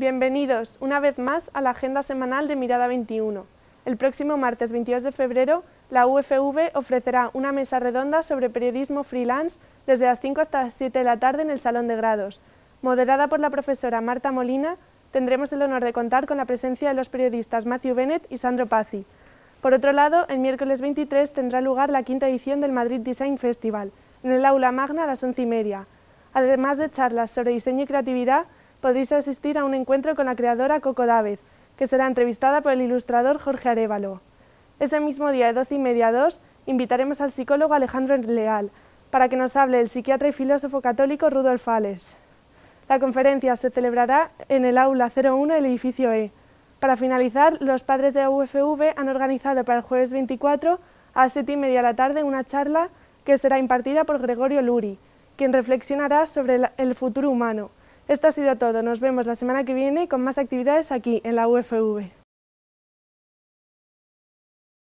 Bienvenidos una vez más a la agenda semanal de Mirada 21. El próximo martes 22 de febrero, la UFV ofrecerá una mesa redonda sobre periodismo freelance desde las 5 hasta las 7 de la tarde en el Salón de Grados. Moderada por la profesora Marta Molina, tendremos el honor de contar con la presencia de los periodistas Matthew Bennett y Sandro Pazzi. Por otro lado, el miércoles 23 tendrá lugar la quinta edición del Madrid Design Festival, en el Aula Magna a las 11 y Además de charlas sobre diseño y creatividad, podréis asistir a un encuentro con la creadora Coco Dávez, que será entrevistada por el ilustrador Jorge Arevalo. Ese mismo día de 12 y media a 2 invitaremos al psicólogo Alejandro Leal para que nos hable el psiquiatra y filósofo católico Rudolf Fales. La conferencia se celebrará en el aula 01 del edificio E. Para finalizar, los padres de la UFV han organizado para el jueves 24 a las 7 y media de la tarde una charla que será impartida por Gregorio Luri, quien reflexionará sobre el futuro humano esto ha sido todo. Nos vemos la semana que viene con más actividades aquí en la UFV.